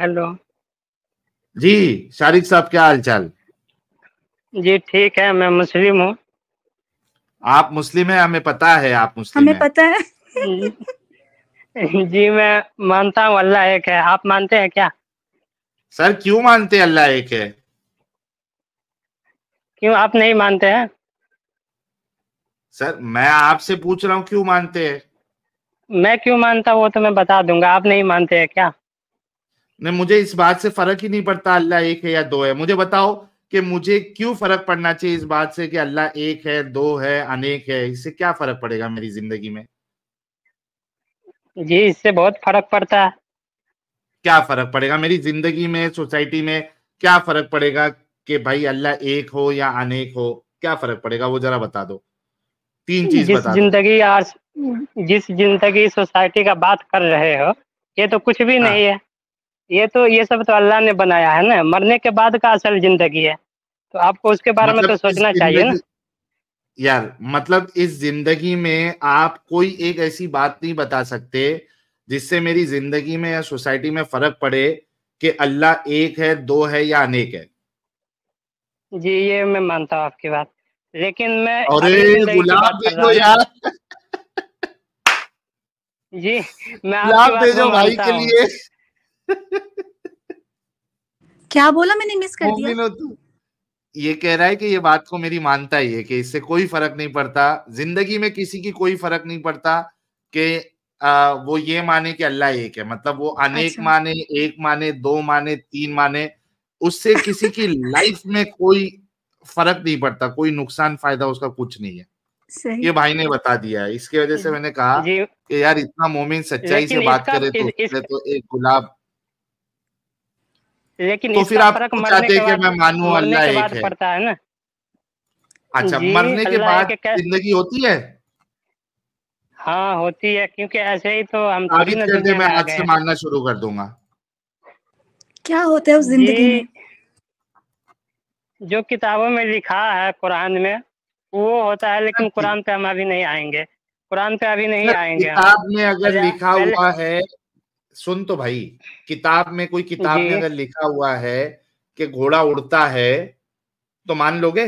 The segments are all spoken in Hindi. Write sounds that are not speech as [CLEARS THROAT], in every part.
हेलो जी शारिक साहब क्या हाल चाल जी ठीक है मैं मुस्लिम हूँ आप मुस्लिम है हमें पता है आप मुस्लिम हमें है। पता है जी मैं मानता हूँ अल्लाह एक है आप मानते हैं क्या सर क्यों मानते अल्लाह एक है क्यों आप नहीं मानते हैं सर मैं आपसे पूछ रहा हूँ क्यों मानते हैं मैं क्यों मानता वो तो मैं बता दूंगा आप नहीं मानते हैं क्या ने मुझे इस बात से फर्क ही नहीं पड़ता अल्लाह एक है या दो है मुझे बताओ कि मुझे क्यों फर्क पड़ना चाहिए इस बात से कि अल्लाह एक है दो है अनेक है इससे क्या फर्क पड़ेगा मेरी जिंदगी में जी इससे बहुत फर्क पड़ता है क्या फर्क पड़ेगा मेरी जिंदगी में सोसाइटी में क्या फर्क पड़ेगा कि भाई अल्लाह एक हो या अनेक हो क्या फर्क पड़ेगा वो जरा बता दो तीन चीज जिस जिंदगी आज जिस जिंदगी सोसाइटी का बात कर रहे हो ये तो कुछ भी हाँ। नहीं है ये तो ये सब तो अल्लाह ने बनाया है ना मरने के बाद का असल जिंदगी है तो आपको उसके बारे मतलब में तो मतलब सोचना चाहिए ना यार मतलब इस जिंदगी में आप कोई एक ऐसी बात नहीं बता सकते जिससे मेरी जिंदगी में या सोसाइटी में फर्क पड़े कि अल्लाह एक है दो है या अनेक है जी ये मैं मानता हूँ आपकी बात लेकिन मैं अरे गुलाब देखो यार जी मैं गुलाब दे भेजो भाई के लिए क्या बोला मैंने मिस कर दिया ये कह रहा है कि ये बात को मेरी मानता ही है कि इससे कोई फर्क नहीं पड़ता जिंदगी में किसी की कोई फर्क नहीं पड़ता कि वो ये माने कि अल्लाह एक है मतलब वो अनेक अच्छा। माने एक माने दो माने तीन माने उससे किसी की लाइफ [LAUGHS] में कोई फर्क नहीं पड़ता कोई नुकसान फायदा उसका कुछ नहीं है सही। ये भाई ने बता दिया है इसकी वजह से मैंने कहा कि यार इतना मोमिन सच्चाई से बात करे तो, तो एक गुलाब लेकिन तो फिर आप चाहते हैं कि मैं मानू अल्लाह एक है ना अच्छा मरने के बाद जिंदगी होती है हाँ होती है क्योंकि ऐसे ही तो हम थोड़ी ना दुनिया मैं आज से मानना शुरू कर दूंगा क्या होता है उस जिंदगी में जो किताबों में लिखा है कुरान में वो होता है लेकिन हाँ कुरान पे हम अभी नहीं आएंगे कुरान पे अभी नहीं आएंगे किताब में अगर अच्छा, लिखा हुआ है सुन तो भाई किताब में कोई किताब में अगर लिखा हुआ है कि घोड़ा उड़ता है तो मान लोगे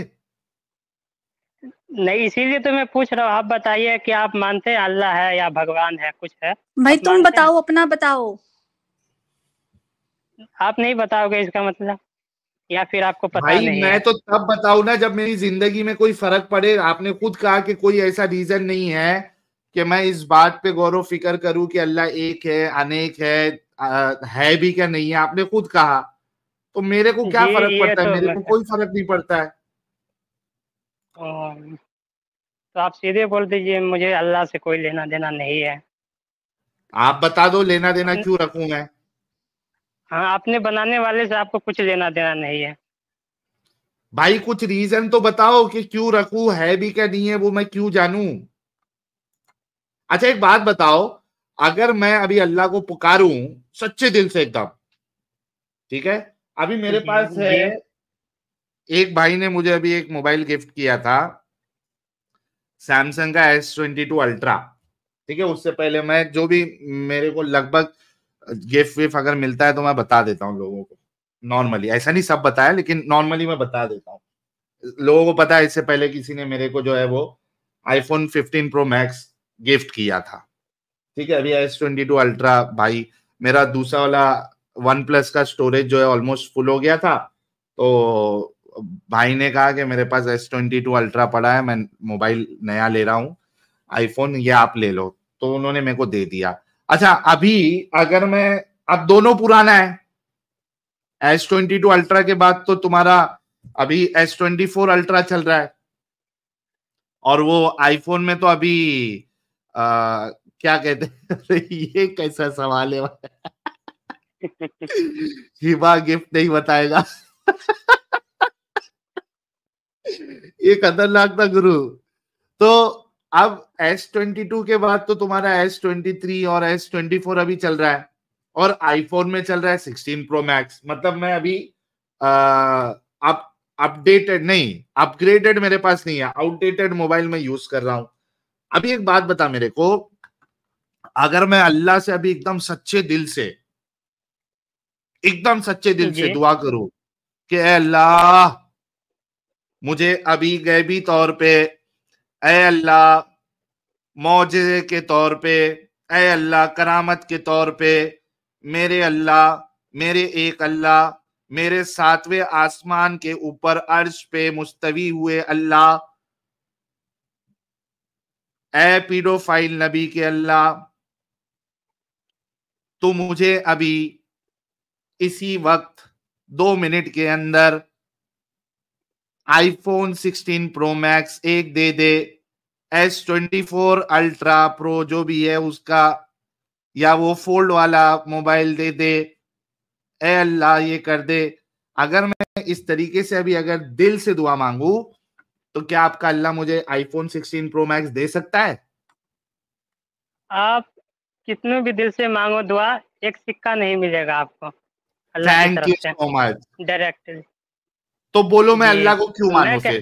नहीं इसीलिए तो मैं पूछ रहा हूँ आप बताइए कि आप मानते हैं अल्लाह है या भगवान है कुछ है भाई तुम बताओ अपना बताओ आप नहीं बताओगे इसका मतलब या फिर आपको पता भाई नहीं मैं है। तो तब बताऊ ना जब मेरी जिंदगी में कोई फर्क पड़े आपने खुद कहा कि कोई ऐसा रीजन नहीं है कि मैं इस बात पे गौरव फिकर करूं कि अल्लाह एक है अनेक है आ, है भी क्या नहीं है आपने खुद कहा तो मेरे को क्या फर्क पड़ता है तो मेरे को कोई फर्क नहीं पड़ता है तो आप सीधे बोल दीजिए मुझे अल्लाह से कोई लेना देना नहीं है आप बता दो लेना देना क्यों रखू मैं हाँ आपने बनाने वाले से आपको कुछ लेना देना नहीं है भाई कुछ रीजन तो बताओ कि क्यों रखू है भी क्या नहीं है वो मैं क्यों जानू अच्छा एक बात बताओ अगर मैं अभी अल्लाह को पुकारूं सच्चे दिल से एकदम ठीक है अभी मेरे पास है एक भाई ने मुझे अभी एक मोबाइल गिफ्ट किया था सैमसंग का एस ट्वेंटी टू अल्ट्रा ठीक है उससे पहले मैं जो भी मेरे को लगभग गिफ्ट विफ अगर मिलता है तो मैं बता देता हूँ लोगों को नॉर्मली ऐसा नहीं सब बताया लेकिन नॉर्मली मैं बता देता हूँ लोगों को पता है इससे पहले किसी ने मेरे को जो है वो iPhone fifteen pro max gift किया था ठीक है अभी एस ट्वेंटी टू अल्ट्रा भाई मेरा दूसरा वाला वन प्लस का स्टोरेज जो है ऑलमोस्ट फुल हो गया था तो भाई ने कहा कि मेरे पास एस ट्वेंटी टू अल्ट्रा पड़ा है मैं मोबाइल नया ले रहा हूँ आईफोन ये आप ले लो तो उन्होंने मेरे को दे दिया अच्छा अभी अगर मैं अब दोनों पुराना है एस ट्वेंटी टू अल्ट्रा के बाद तो तुम्हारा अभी एस ट्वेंटी फोर अल्ट्रा चल रहा है और वो आईफोन में तो अभी क्या कहते हैं [LAUGHS] ये कैसा सवाल है हिमा गिफ्ट नहीं बताएगा ये खतरनाक था गुरु तो अब एस ट्वेंटी टू के बाद तो तुम्हारा एस ट्वेंटी थ्री और एस ट्वेंटी फोर अभी चल रहा है और आईफोन में चल रहा है सिक्सटीन प्रो मैक्स मतलब मैं अभी अपडेटेड नहीं अपग्रेडेड मेरे पास नहीं है आउटडेटेड मोबाइल में यूज कर रहा हूँ अभी एक बात बता मेरे को अगर मैं अल्लाह से अभी एकदम सच्चे दिल से एकदम सच्चे दिल से दुआ करूं कि अल्लाह मुझे अभी गैबी तौर पे ए अल्लाह मोजे के तौर पे ए अल्लाह करामत के तौर पे मेरे अल्लाह मेरे एक अल्लाह मेरे सातवें आसमान के ऊपर अर्श पे मुस्तवी हुए अल्लाह ए पीडोफाइल नबी के अल्लाह तो मुझे अभी इसी वक्त दो मिनट के अंदर आईफोन 16 प्रो मैक्स एक दे दे S twenty four ultra pro जो भी है उसका या वो फोल्ड वाला मोबाइल दे दे ए अल्लाह ये कर दे अगर मैं इस तरीके से अभी अगर दिल से दुआ मांगू तो क्या आपका अल्लाह मुझे आईफोन 16 प्रो मैक्स दे सकता है आप कितने भी दिल से मांगो दुआ एक सिक्का नहीं मिलेगा आपको thank you so much directly तो बोलो मैं अल्लाह को क्यों मानू से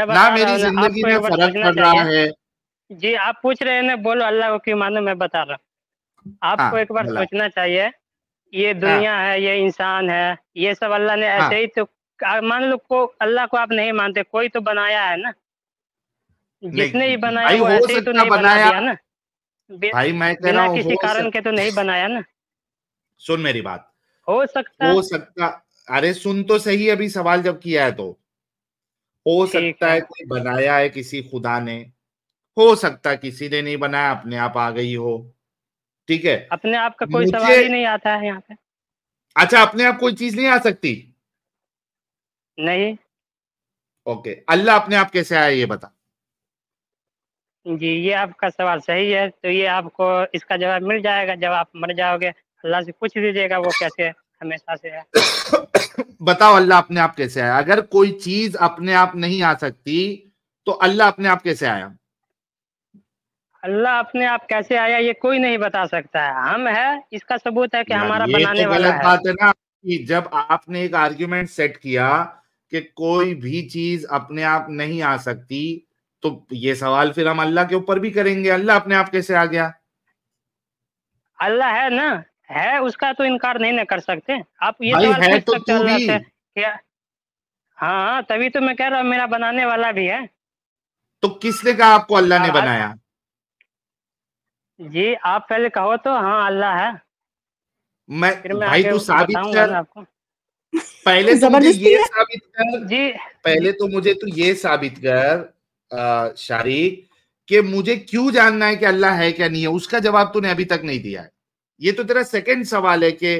ना मेरी जिंदगी में फर्क पड़ रहा है जी आप पूछ रहे हैं ना बोलो अल्लाह को क्यों मानो मैं बता रहा हूँ आपको हाँ, एक बार सोचना चाहिए ये दुनिया हाँ। है ये इंसान है ये सब अल्लाह ने हाँ। ऐसे ही तो मान लो को अल्लाह को आप नहीं मानते कोई तो बनाया है ना जिसने भी बनाया वो ऐसे तो नहीं बनाया बना ना भाई मैं कह रहा हूँ किसी कारण के तो नहीं बनाया ना सुन मेरी बात हो सकता हो सकता अरे सुन तो सही अभी सवाल जब किया है तो हो सकता है कोई बनाया है किसी खुदा ने हो सकता किसी ने नहीं बनाया अपने आप आ गई हो ठीक है अपने आप का कोई सवाल ही नहीं आता है यहाँ पे अच्छा अपने आप कोई चीज नहीं आ सकती नहीं ओके अल्लाह अपने आप कैसे आया ये बता जी ये आपका सवाल सही है तो ये आपको इसका जवाब मिल जाएगा जब आप मर जाओगे अल्लाह से पूछ लीजिएगा वो कैसे हमेशा से है बताओ अल्लाह अपने आप कैसे आया अगर कोई चीज अपने आप नहीं आ सकती तो अल्लाह अपने आप कैसे आया अल्लाह अपने आप कैसे आया ये कोई नहीं बता सकता है हम है इसका सबूत है कि हमारा बनाने तो वाला है बात है ना कि जब आपने एक आर्ग्यूमेंट सेट किया कि कोई भी चीज अपने आप नहीं आ सकती तो ये सवाल फिर हम अल्लाह के ऊपर भी करेंगे अल्लाह अपने आप कैसे आ गया अल्लाह है ना है उसका तो इनकार नहीं ना कर सकते आप ये सवाल है तो सकते भी। क्या हाँ तभी तो मैं कह रहा हूँ मेरा बनाने वाला भी है तो किसने कहा आपको अल्लाह ने बनाया जी आप पहले कहो तो हाँ अल्लाह है मैं, मैं भाई तू साबित कर आपको पहले तो मुझे ये साबित कर जी पहले तो मुझे तो ये साबित कर शारिक कि मुझे क्यों जानना है कि अल्लाह है क्या नहीं है उसका जवाब तूने अभी तक नहीं दिया है ये तो तेरा सेकंड सवाल है कि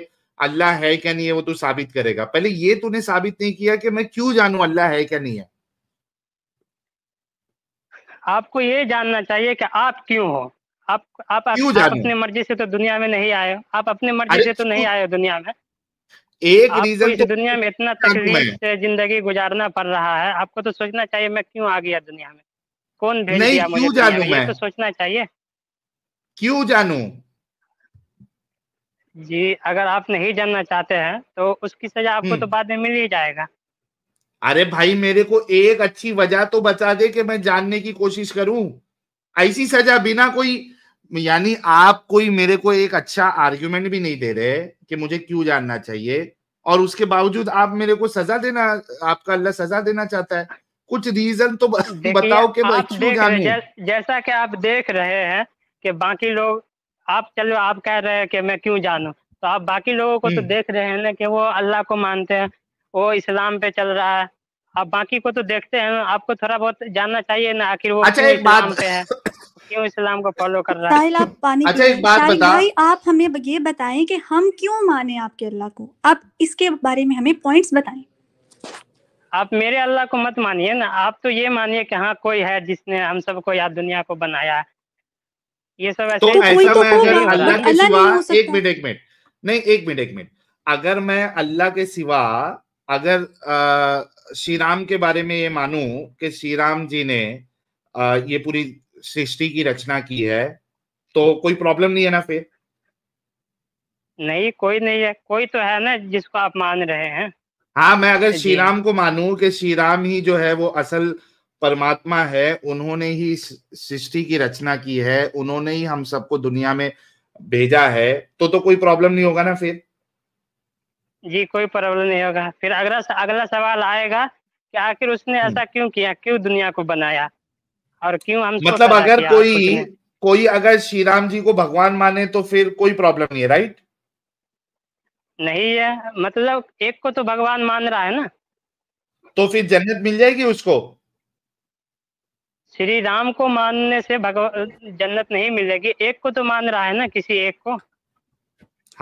अल्लाह है क्या नहीं है वो तू तो साबित करेगा पहले ये तूने साबित नहीं किया कि मैं क्यों जानू अल्लाह है क्या नहीं है आपको ये जानना चाहिए कि आप क्यों हो आप आप, आप, आप अपने मर्जी से तो दुनिया में नहीं आए आप अपने मर्जी से तो नहीं आए दुनिया में एक रीजन तो दुनिया में इतना तकलीफ से जिंदगी गुजारना पड़ रहा है आपको तो सोचना चाहिए मैं क्यों आ गया दुनिया में कौन भेज दिया मुझे जानू मैं तो सोचना चाहिए क्यों जानू जी अगर आप नहीं जानना चाहते हैं तो उसकी सजा आपको हम्म। तो बाद में मिल ही जाएगा अरे भाई मेरे को एक अच्छी वजह तो बता दे कि मैं जानने की कोशिश करूं ऐसी सजा बिना कोई यानी आप कोई मेरे को एक अच्छा आर्ग्यूमेंट भी नहीं दे रहे कि मुझे क्यों जानना चाहिए और उसके बावजूद आप मेरे को सजा देना आपका अल्लाह सजा देना चाहता है कुछ रीजन तो बताओ कि क्यों जैसा कि आप देख रहे हैं कि बाकी लोग आप चलो आप कह रहे हैं कि मैं क्यों जानू तो आप बाकी लोगों को तो हम्म। देख रहे हैं ना कि वो अल्लाह को मानते हैं वो इस्लाम पे चल रहा है आप बाकी को तो देखते हैं आपको थोड़ा बहुत जानना चाहिए ना आखिर वो अच्छा एक बात पे है [LAUGHS] क्यों इस्लाम को फॉलो कर रहा है आप पानी अच्छा एक बात बता भाई आप हमें ये बताएं कि हम क्यों माने आपके अल्लाह को आप इसके बारे में हमें पॉइंट्स बताएं आप मेरे अल्लाह को मत मानिए ना आप तो ये मानिए कि हाँ कोई है जिसने हम सबको या दुनिया को बनाया ये सब ऐसे तो, तो ऐसा तो मैं एक मिनट एक मिनट नहीं एक मिनट एक मिनट अगर मैं अल्लाह के सिवा अगर श्री राम के बारे में ये मानू कि श्री राम जी ने आ, ये पूरी सृष्टि की रचना की है तो कोई प्रॉब्लम नहीं है ना फिर नहीं कोई नहीं है कोई तो है ना जिसको आप मान रहे हैं हाँ मैं अगर श्री राम को मानू कि श्री राम ही जो है वो असल परमात्मा है उन्होंने ही सृष्टि की रचना की है उन्होंने ही हम सबको दुनिया में भेजा है तो तो कोई प्रॉब्लम नहीं होगा ना फिर जी कोई प्रॉब्लम नहीं होगा फिर अगला अगला सवाल आएगा कि आखिर उसने हम्म। ऐसा क्यों किया क्यों दुनिया को बनाया और क्यों हम मतलब अगर कोई कोई अगर श्री राम जी को भगवान माने तो फिर कोई प्रॉब्लम नहीं है राइट नहीं है मतलब एक को तो भगवान मान रहा है ना तो फिर जन्नत मिल जाएगी उसको श्री राम को मानने से भगवान जन्नत नहीं मिलेगी एक को तो मान रहा है ना किसी एक को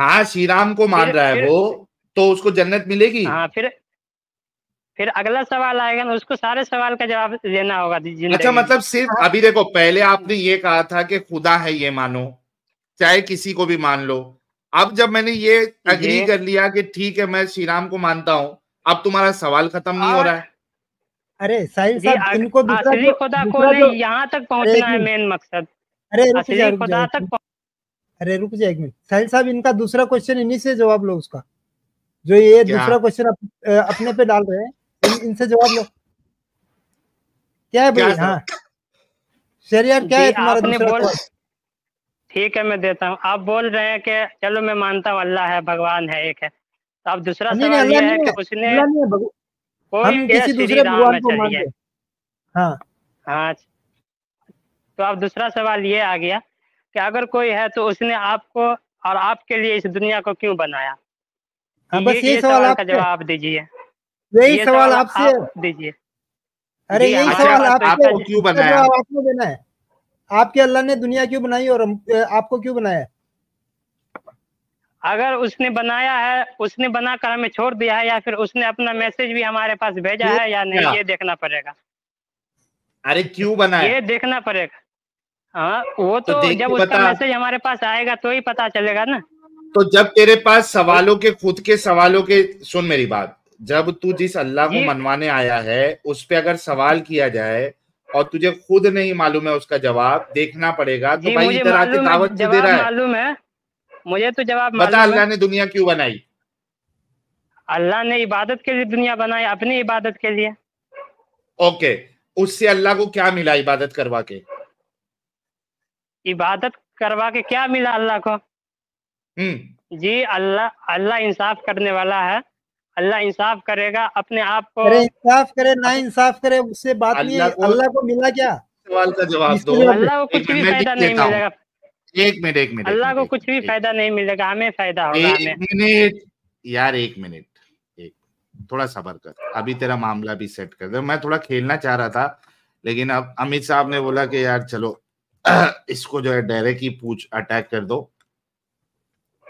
हाँ श्री राम को मान फिर, रहा है वो तो उसको जन्नत मिलेगी हाँ फिर फिर अगला सवाल आएगा ना उसको सारे सवाल का जवाब देना होगा अच्छा मतलब सिर्फ हाँ। अभी देखो पहले आपने ये कहा था कि खुदा है ये मानो चाहे किसी को भी मान लो अब जब मैंने ये अग्री कर लिया कि ठीक है मैं श्री राम को मानता हूँ अब तुम्हारा सवाल खत्म नहीं हो हाँ। रहा है अरे साहिल साहब इनको असली खुदा को यहाँ तक पहुँचना है मेन मकसद अरे खुदा तक अरे रुक जाए एक मिनट साहिल साहब इनका दूसरा क्वेश्चन इन्हीं से जवाब लो उसका जो ये दूसरा क्वेश्चन अपने पे डाल रहे हैं इन, इनसे जवाब लो क्या है भाई हाँ शेर यार क्या है तुम्हारा दूसरा ठीक है मैं देता हूँ आप बोल रहे हैं कि चलो मैं मानता हूँ अल्लाह है भगवान है एक है तो आप दूसरा सवाल ये है कि उसने कोई किसी दूसरे भगवान को मानते हाँ हाँ अच्छा। तो आप दूसरा सवाल ये आ गया कि अगर कोई है तो उसने आपको और आपके लिए इस दुनिया को क्यों बनाया हाँ, बस ये, ये सवाल, सवाल का जवाब दीजिए यही सवाल आपसे दीजिए अरे यही अच्छा, सवाल आपको क्यों बनाया आपको देना है आपके अल्लाह ने दुनिया क्यों बनाई और आपको क्यों बनाया अगर उसने बनाया है उसने बनाकर हमें छोड़ दिया है या फिर उसने अपना मैसेज भी हमारे पास भेजा है या नहीं ये देखना पड़ेगा अरे क्यों बनाया ये देखना पड़ेगा हाँ वो तो, तो जब उसका मैसेज हमारे पास आएगा तो ही पता चलेगा ना तो जब तेरे पास सवालों के खुद के सवालों के सुन मेरी बात जब तू तो जिस अल्लाह को मनवाने आया है उस पर अगर सवाल किया जाए और तुझे खुद नहीं मालूम है उसका जवाब देखना पड़ेगा तो भाई इधर आके दावत तो दे रहा है मुझे तो जवाब बता अल्लाह ने दुनिया क्यों बनाई अल्लाह ने इबादत के लिए दुनिया बनाई अपनी इबादत के लिए ओके उससे अल्लाह को क्या मिला इबादत करवा के इबादत करवा के क्या मिला अल्लाह को हम्म जी अल्लाह अल्लाह इंसाफ करने वाला है अल्लाह इंसाफ करेगा अपने आप को अरे इंसाफ करे ना इंसाफ करे उससे बात नहीं है अल्लाह को मिला क्या सवाल का जवाब दो अल्लाह को कुछ भी फायदा नहीं मिलेगा एक मिनट एक मिनट अल्लाह को कुछ भी फायदा नहीं मिलेगा हमें फायदा होगा एक मिनट यार एक मिनट थोड़ा सबर कर अभी तेरा मामला भी सेट कर दे मैं थोड़ा खेलना चाह रहा था लेकिन अब अमित साहब ने बोला कि यार चलो [CLEARS THROAT] इसको जो है डायरेक्ट ही पूछ अटैक कर दो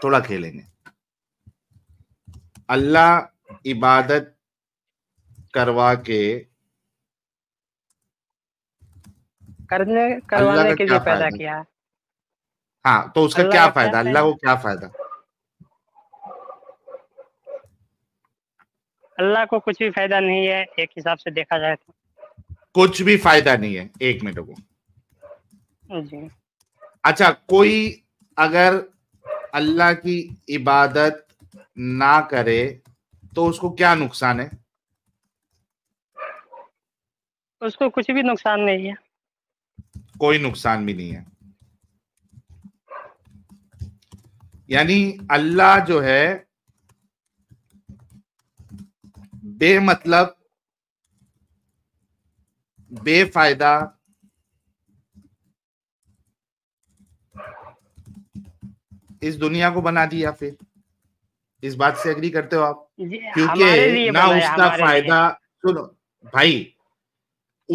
थोड़ा खेलेंगे अल्लाह इबादत करवा के करने करवाने के लिए पैदा किया हाँ तो उसका क्या फायदा अल्लाह को क्या फायदा अल्लाह को कुछ भी फायदा नहीं है एक हिसाब से देखा जाए तो कुछ भी फायदा नहीं है एक मिनट को अच्छा कोई अगर अल्लाह की इबादत ना करे तो उसको क्या नुकसान है उसको कुछ भी नुकसान नहीं है कोई नुकसान भी नहीं है यानी अल्लाह जो है बेमतलब बेफायदा इस दुनिया को बना दिया फिर इस बात से एग्री करते हो आप क्योंकि ना उसका फायदा सुनो भाई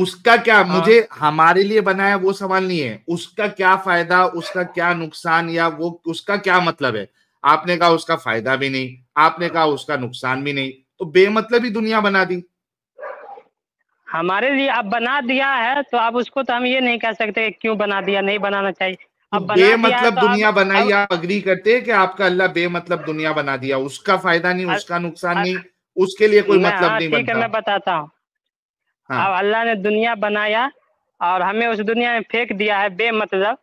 उसका क्या हाँ। मुझे हमारे लिए बनाया वो सवाल नहीं है उसका क्या फायदा उसका क्या नुकसान या वो उसका क्या मतलब है आपने कहा उसका फायदा भी नहीं आपने कहा उसका नुकसान भी नहीं तो बेमतलब ही दुनिया बना दी हमारे लिए आप बना दिया है तो आप उसको तो हम ये नहीं कह सकते क्यों बना दिया नहीं बनाना चाहिए बेमतलब बे मतलब दुनिया तो बनाई आप अग्री करते हैं कि आपका अल्लाह बे मतलब दुनिया बना दिया उसका फायदा नहीं उसका नुकसान नहीं उसके लिए कोई मतलब हाँ, नहीं बनता मैं बताता हूँ हाँ। अब अल्लाह ने दुनिया बनाया और हमें उस दुनिया में फेंक दिया है बे मतलब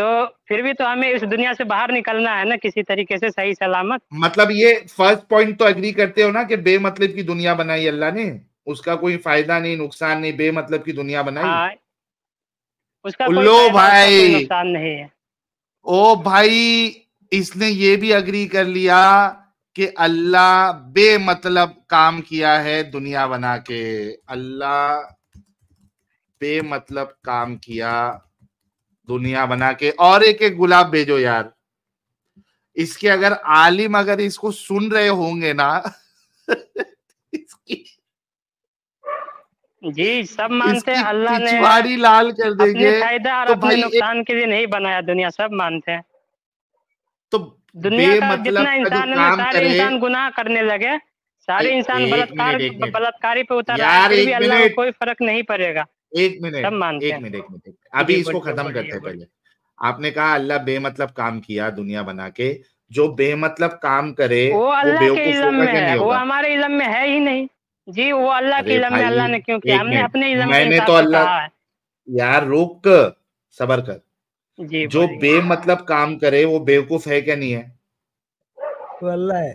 तो फिर भी तो हमें इस दुनिया से बाहर निकलना है ना किसी तरीके से सही सलामत मतलब ये फर्स्ट पॉइंट तो एग्री करते हो ना कि बेमतलब की दुनिया बनाई अल्लाह ने उसका कोई फायदा नहीं नुकसान नहीं बेमतलब की दुनिया बनाई हाँ, उसका भाई नुकसान नहीं है ओ भाई इसने ये भी अग्री कर लिया कि अल्लाह बेमतलब काम किया है दुनिया बना के अल्लाह बेमतलब काम किया दुनिया बना के और एक एक गुलाब भेजो यार इसके अगर आलिम अगर इसको सुन रहे होंगे ना [LAUGHS] इसकी जी सब मानते हैं अल्लाह ने पिछवाड़ी लाल कर देंगे फायदा और तो अपने नुकसान के लिए नहीं बनाया दुनिया सब मानते हैं तो दुनिया का मतलब जितना इंसान है सारे इंसान गुनाह करने लगे सारे इंसान बलात्कार बलात्कारी पे उतर यार भी अल्लाह को कोई फर्क नहीं पड़ेगा एक मिनट सब मानते एक मिनट एक मिनट अभी इसको खत्म करते हैं पहले आपने कहा अल्लाह बेमतलब काम किया दुनिया बना के जो बेमतलब काम करे वो अल्लाह के इलम में है वो हमारे इलम में है ही नहीं जी वो अल्लाह के इलम में अल्लाह ने क्यों किया हमने अपने इलम मैंने तो अल्लाह यार रुक सबर कर जी जो बे मतलब काम करे वो बेवकूफ है क्या नहीं है तो अल्लाह है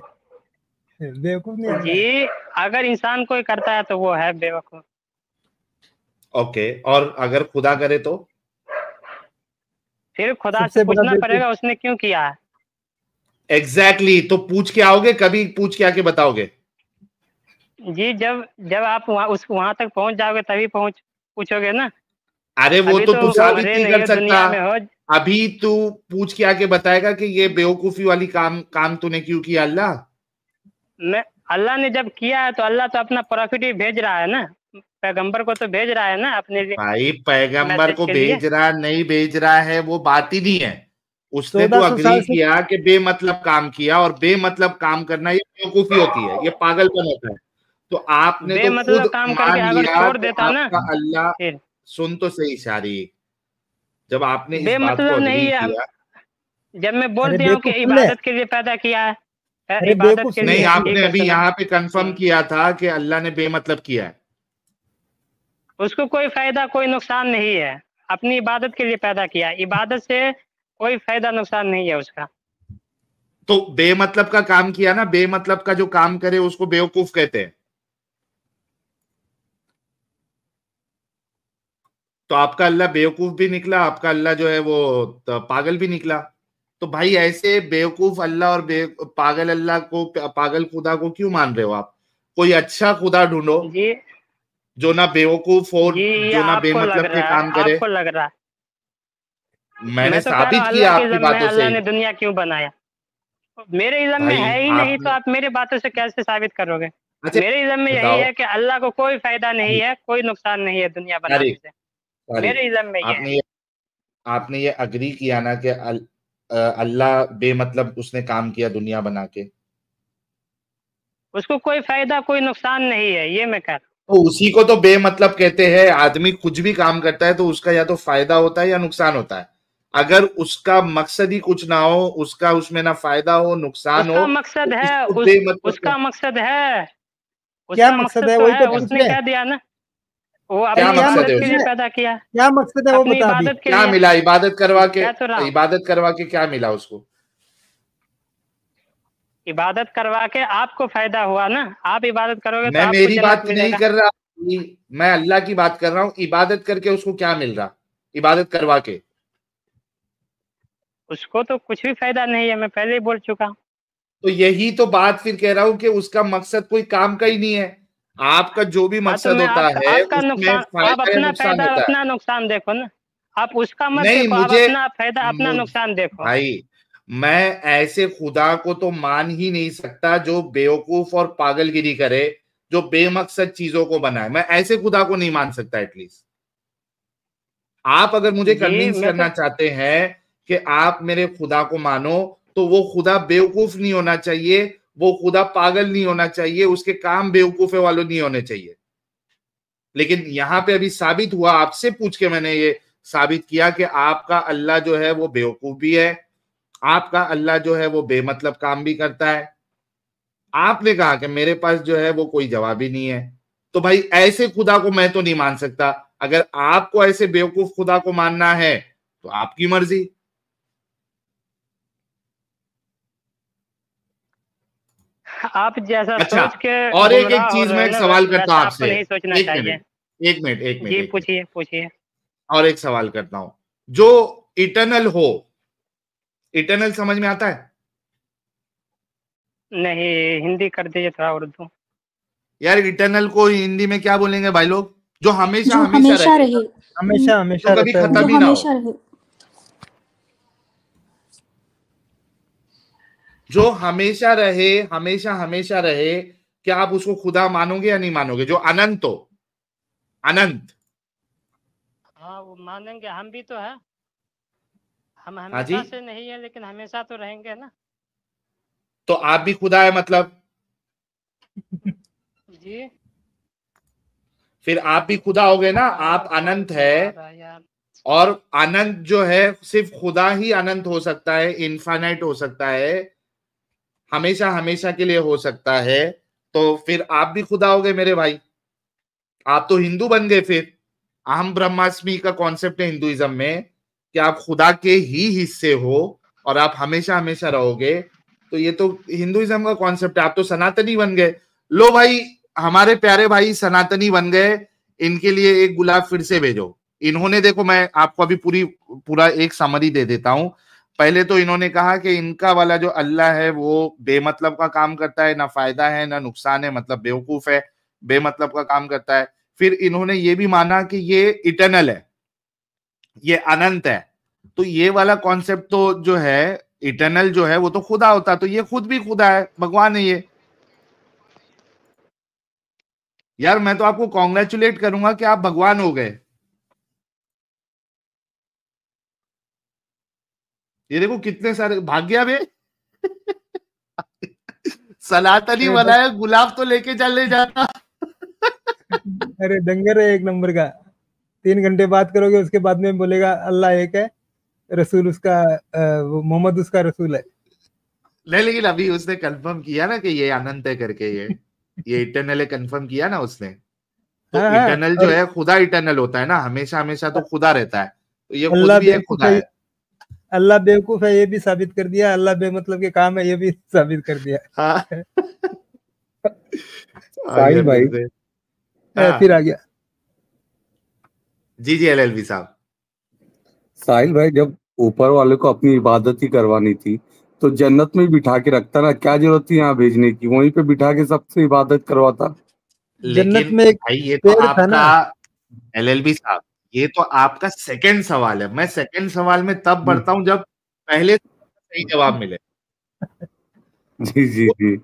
बेवकूफ नहीं जी अगर इंसान कोई करता है तो वो है बेवकूफ ओके और अगर खुदा करे तो फिर खुदा से पूछना पड़ेगा उसने क्यों किया एग्जैक्टली exactly, तो पूछ के आओगे कभी पूछ के आके बताओगे जी जब जब आप वहाँ उस वहाँ तक पहुँच जाओगे तभी पहुँच पूछोगे ना अरे वो तो, तू तो साबित नहीं कर सकता अभी तू पूछ के आके बताएगा कि ये बेवकूफी वाली काम काम तूने क्यों किया अल्लाह मैं अल्लाह ने जब किया है तो अल्लाह तो अपना प्रॉफिट ही भेज रहा है ना पैगंबर को तो भेज रहा है ना अपने भाई पैगंबर को भेज रहा नहीं भेज रहा है वो बात ही नहीं है उसने तो अग्री किया कि बेमतलब काम किया और बेमतलब काम करना ये बेवकूफी होती है ये पागलपन होता है तो आपने तो मतलब खुद काम करके लिया छोड़ देता तो ना अल्लाह सुन तो सही सारी जब आपने इस बात मतलब को नहीं किया जब मैं बोल दिया कि इबादत के लिए पैदा किया है इबादत के नहीं आपने अभी यहाँ पे कंफर्म हम्म। किया था कि अल्लाह ने बेमतलब किया है उसको कोई फायदा कोई नुकसान नहीं है अपनी इबादत के लिए पैदा किया इबादत से कोई फायदा नुकसान नहीं है उसका तो बेमतलब का काम किया ना बेमतलब का जो काम करे उसको बेवकूफ कहते हैं तो आपका अल्लाह बेवकूफ भी निकला आपका अल्लाह जो है वो पागल भी निकला तो भाई ऐसे बेवकूफ अल्लाह और बे, पागल अल्लाह को पागल खुदा को क्यों मान रहे हो आप कोई अच्छा खुदा ढूंढो जो ना बेवकूफ हो जो ना बेमतलब के काम करे आपको लग रहा मैंने तो साबित किया आपकी बातों से ने दुनिया क्यों बनाया मेरे इज्म में है ही नहीं तो आप मेरे बातों से कैसे साबित करोगे अच्छा, मेरे इज्म में यही है कि अल्लाह को कोई फायदा नहीं है कोई नुकसान नहीं है दुनिया बनाने से आपने ये आपने ये अग्री किया ना कि अल्लाह बेमतलब उसने काम किया दुनिया बना के उसको कोई फायदा कोई नुकसान नहीं है ये मैं कह रहा तो उसी को तो बेमतलब कहते हैं आदमी कुछ भी काम करता है तो उसका या तो फायदा होता है या नुकसान होता है अगर उसका मकसद ही कुछ ना हो उसका उसमें ना फायदा हो नुकसान हो तो मकसद है उस, उसका मकसद है क्या मकसद है तो वही तो उसने क्या दिया ना वो क्या मकसद है पैदा किया क्या मकसद है वो बता दी क्या मिला इबादत करवा के इबादत करवा के क्या मिला उसको इबादत करवा के आपको फायदा हुआ ना आप इबादत करोगे तो मैं तो मेरी बात नहीं कर रहा मैं अल्लाह की बात कर रहा हूँ इबादत करके उसको क्या मिल रहा इबादत करवा के उसको तो कुछ भी फायदा नहीं है मैं पहले ही बोल चुका तो यही तो बात फिर कह रहा हूँ कि उसका मकसद कोई काम का ही नहीं है आपका जो भी हाँ, तो मकसद होता आप, है नुकसान आप अपना नुकसान देखो ना आप उसका मत नहीं, देखो, मुझे, अपना फायदा अपना नुकसान देखो भाई मैं ऐसे खुदा को तो मान ही नहीं सकता जो बेवकूफ और पागलगिरी करे जो बेमकसद चीजों को बनाए मैं ऐसे खुदा को नहीं मान सकता एटलीस्ट आप अगर मुझे कन्विंस तो करना चाहते हैं कि आप मेरे खुदा को मानो तो वो खुदा बेवकूफ नहीं होना चाहिए वो खुदा पागल नहीं होना चाहिए उसके काम बेवकूफे वालों नहीं होने चाहिए लेकिन यहाँ पे अभी साबित हुआ आपसे पूछ के मैंने ये साबित किया कि आपका अल्लाह जो है वो बेवकूफ भी है आपका अल्लाह जो है वो बेमतलब काम भी करता है आपने कहा कि मेरे पास जो है वो कोई जवाब ही नहीं है तो भाई ऐसे खुदा को मैं तो नहीं मान सकता अगर आपको ऐसे बेवकूफ खुदा को मानना है तो आपकी मर्जी आप जैसा अच्छा, सोच के और एक एक चीज में एक सवाल करता हूँ आपसे एक मिनट एक मिनट एक मिनट पूछिए पूछिए और एक सवाल करता हूँ जो इटर्नल हो इटर्नल समझ में आता है नहीं हिंदी कर दीजिए थोड़ा उर्दू यार इटर्नल को हिंदी में क्या बोलेंगे भाई लोग जो हमेशा जो हमेशा, हमेशा रहे हमेशा हमेशा कभी खत्म ही ना हो जो हमेशा रहे हमेशा हमेशा रहे क्या आप उसको खुदा मानोगे या नहीं मानोगे जो अनंत हो अनंत हाँ वो मानेंगे हम भी तो है हम हाँ हमेशा से नहीं है लेकिन हमेशा तो रहेंगे ना तो आप भी खुदा है मतलब जी फिर आप भी खुदा हो गए ना हाँ, आप अनंत है और अनंत जो है सिर्फ खुदा ही अनंत हो सकता है इनफाइनाइट हो सकता है हमेशा हमेशा के लिए हो सकता है तो फिर आप भी खुदा हो गए मेरे भाई आप तो हिंदू बन गए फिर अहम ब्रह्मास्मि का कॉन्सेप्ट है हिंदुइज्म में कि आप खुदा के ही हिस्से हो और आप हमेशा हमेशा रहोगे तो ये तो हिंदुइज्म का कॉन्सेप्ट है आप तो सनातनी बन गए लो भाई हमारे प्यारे भाई सनातनी बन गए इनके लिए एक गुलाब फिर से भेजो इन्होंने देखो मैं आपको अभी पूरी पूरा एक समरी दे देता हूँ पहले तो इन्होंने कहा कि इनका वाला जो अल्लाह है वो बेमतलब का काम करता है ना फायदा है ना नुकसान है मतलब बेवकूफ है बेमतलब का काम करता है फिर इन्होंने ये भी माना कि ये इटर्नल है ये अनंत है तो ये वाला कॉन्सेप्ट तो जो है इटर्नल जो है वो तो खुदा होता तो ये खुद भी खुदा है भगवान है ये यार मैं तो आपको कॉन्ग्रेचुलेट करूंगा कि आप भगवान हो गए ये देखो कितने सारे भाग्या बे सलात अली वाला गुलाब तो लेके चले जाना अरे डंगर है एक नंबर का तीन घंटे बात करोगे उसके बाद में बोलेगा अल्लाह एक है रसूल उसका मोहम्मद उसका रसूल है ले लेकिन अभी उसने कंफर्म किया ना कि ये अनंत है करके ये ये इटर्नल है कंफर्म किया ना उसने तो इटर्नल हाँ, हाँ, जो है खुदा इटर्नल होता है ना हमेशा हमेशा तो खुदा रहता है तो ये खुद भी है खुदा तो है अल्लाह बेवकूफ है ये भी साबित कर दिया अल्लाह मतलब के काम है ये भी साबित कर दिया हाँ। [LAUGHS] भाई हाँ। फिर आ गया जी जी एलएलबी साहब साहिल भाई जब ऊपर वाले को अपनी इबादत ही करवानी थी तो जन्नत में बिठा के रखता ना क्या जरूरत थी यहाँ भेजने की वहीं पे बिठा के सबसे इबादत करवाता जन्नत में एक भाई ये तो आपका एलएलबी साहब ये तो आपका सेकंड सवाल है मैं सेकंड सवाल में तब हम्म। बढ़ता हूँ जब पहले सही हम्म। जवाब मिले जी जी जी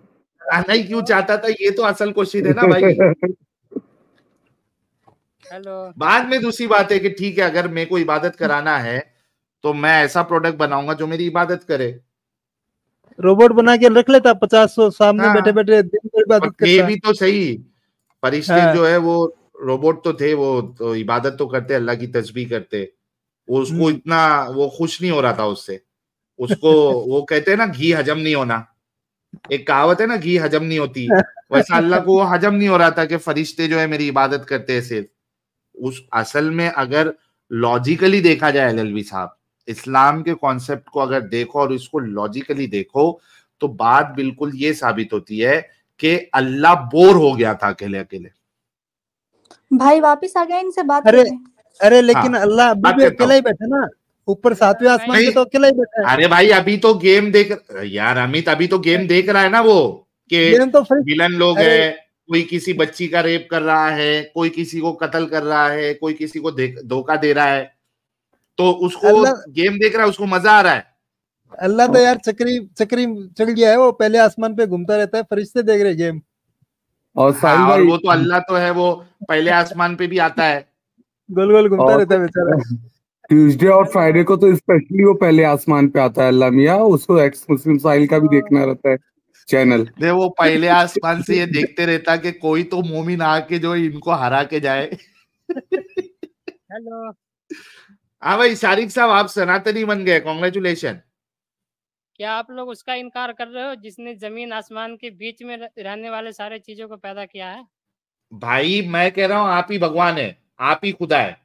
आना ही क्यों चाहता था ये तो असल क्वेश्चन है ना भाई हेलो बाद में दूसरी बात है कि ठीक है अगर मेरे को इबादत कराना है तो मैं ऐसा प्रोडक्ट बनाऊंगा जो मेरी इबादत करे रोबोट बना के रख लेता पचास सौ सामने हाँ, बैठे बैठे दिन भर इबादत ये भी तो सही फरिश्ते हाँ, जो है वो रोबोट तो थे वो तो इबादत तो करते अल्लाह की तस्वीर करते वो उसको हम्म। इतना वो खुश नहीं हो रहा था उससे उसको [LAUGHS] वो कहते हैं ना घी हजम नहीं होना एक कहावत है ना घी हजम नहीं होती वैसा अल्लाह को वो हजम नहीं हो रहा था कि फरिश्ते जो है मेरी इबादत करते हैं सिर्फ उस असल में अगर लॉजिकली देखा जाए एल साहब इस्लाम के कॉन्सेप्ट को अगर देखो और इसको लॉजिकली देखो तो बात बिल्कुल ये साबित होती है कि अल्लाह बोर हो गया था अकेले अकेले भाई वापस आ गया इनसे बात अरे अरे लेकिन हाँ, अल्लाह अभी भी तो अकेला ही बैठे ना ऊपर सातवें आसमान पे तो अकेला ही बैठा है अरे भाई अभी तो गेम देख यार अमित अभी तो गेम देख रहा है ना वो के तो विलन लोग है कोई किसी बच्ची का रेप कर रहा है कोई किसी को कत्ल कर रहा है कोई किसी को धोखा दे रहा है तो उसको गेम देख रहा है उसको मजा आ रहा है अल्लाह तो, तो यार चक्री चक्री चल गया है वो पहले आसमान पे घूमता रहता है फरिश्ते देख रहे गेम और, हाँ, और वो तो अल्लाह तो है वो पहले आसमान पे भी आता है गोल गोल घूमता रहता है बेचारा ट्यूजडे और फ्राइडे को तो स्पेशली वो पहले आसमान पे आता है अल्लाह लमिया उसको एक्स मुस्लिम साहिल का भी हाँ। देखना रहता है चैनल दे वो पहले आसमान से ये देखते रहता कि कोई तो मोमिन आके जो इनको हरा के जाए हेलो हाँ भाई शारिक साहब आप सनातनी बन गए कॉन्ग्रेचुलेशन क्या आप लोग उसका इनकार कर रहे हो जिसने जमीन आसमान के बीच में रहने वाले सारे चीजों को पैदा किया है भाई मैं कह रहा हूँ आप ही भगवान है आप ही खुदा है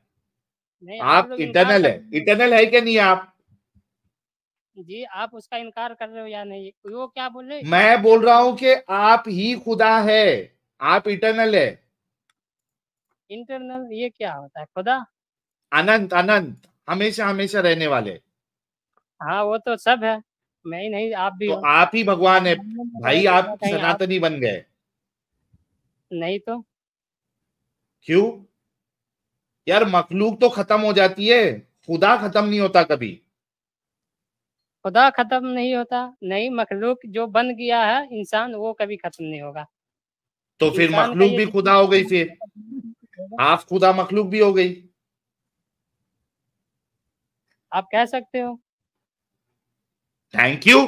आप इंटरनल है इंटरनल है क्या नहीं आप जी आप उसका इनकार कर रहे हो या नहीं वो क्या बोल रहे मैं बोल रहा हूँ कि आप ही खुदा है आप इंटरनल है इंटरनल ये क्या होता है खुदा अनंत अनंत हमेशा हमेशा रहने वाले हाँ वो तो सब है मैं ही नहीं आप भी तो आप ही भगवान है भाई आप सनातनी बन गए नहीं तो क्यों यार मखलूक तो खत्म हो जाती है खुदा खत्म नहीं होता कभी खुदा खत्म नहीं होता नहीं मखलूक जो बन गया है इंसान वो कभी खत्म नहीं होगा तो फिर मखलूक भी खुदा हो गई फिर [LAUGHS] आप खुदा मखलूक भी हो गई आप कह सकते हो थैंक यू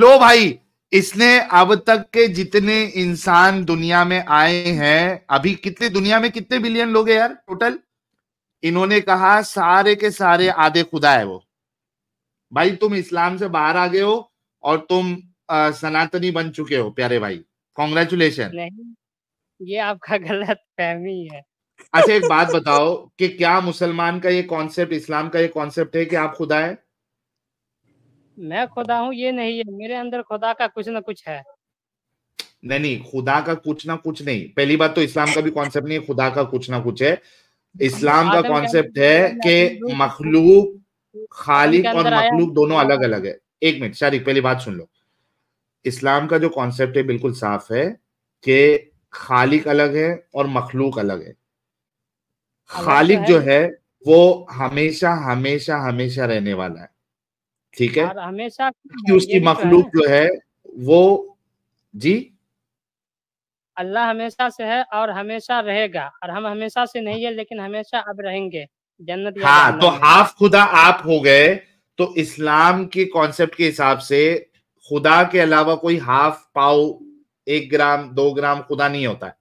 लो भाई इसने अब तक के जितने इंसान दुनिया में आए हैं अभी कितने दुनिया में कितने बिलियन लोग हैं यार टोटल इन्होंने कहा सारे के सारे आधे खुदा है वो भाई तुम इस्लाम से बाहर आ गए हो और तुम आ, सनातनी बन चुके हो प्यारे भाई कॉन्ग्रेचुलेशन ये आपका गलत फहमी है अच्छा एक बात बताओ कि क्या मुसलमान का ये कॉन्सेप्ट इस्लाम का ये कॉन्सेप्ट है कि आप खुदा है मैं खुदा हूँ ये नहीं है मेरे अंदर खुदा का कुछ ना कुछ है नहीं नहीं खुदा का कुछ ना कुछ नहीं पहली बात तो इस्लाम का भी कॉन्सेप्ट नहीं है खुदा का कुछ ना कुछ है इस्लाम का कॉन्सेप्ट है कि मखलूक खालिक और मखलूक दोनों अलग अलग है एक मिनट शारिक पहली बात सुन लो इस्लाम का जो कॉन्सेप्ट है बिल्कुल साफ है कि खालिक अलग है और मखलूक अलग है तो खालिक जो है वो हमेशा हमेशा हमेशा रहने वाला है ठीक है हमेशा उसकी तो मखलूक जो है वो जी अल्लाह हमेशा से है और हमेशा रहेगा और हम हमेशा से नहीं है लेकिन हमेशा अब रहेंगे जन्नत हाँ तो हाफ खुदा आप हो गए तो इस्लाम के कॉन्सेप्ट के हिसाब से खुदा के अलावा कोई हाफ पाओ एक ग्राम दो ग्राम खुदा नहीं होता है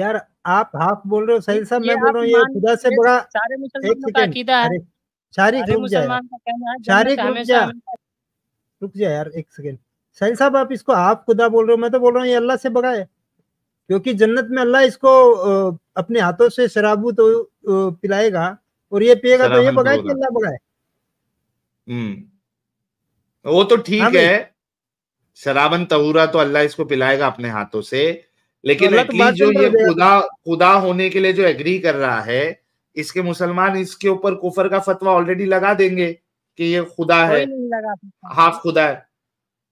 यार आप हाफ बोल रहे हो सही साहब मैं बोल रहा हूँ खुदा से बड़ा सारे मुसलमानों का अकीदा है शारिक रुक जाए शारिक रुक जा रुक जा यार एक सेकेंड साहिल साहब आप इसको आप खुदा बोल रहे हो मैं तो बोल रहा हूँ ये अल्लाह से बगा है क्योंकि जन्नत में अल्लाह इसको अपने हाथों से शराबू तो पिलाएगा और ये पिएगा तो ये बगाए तो कि अल्लाह बगाए हम्म। वो तो ठीक हाँ है शराबन तहूरा तो अल्लाह इसको पिलाएगा अपने हाथों से लेकिन तो जो ये खुदा खुदा होने के लिए जो एग्री कर रहा है इसके मुसलमान इसके ऊपर कुफर का फतवा ऑलरेडी लगा देंगे कि ये खुदा है हाफ खुदा है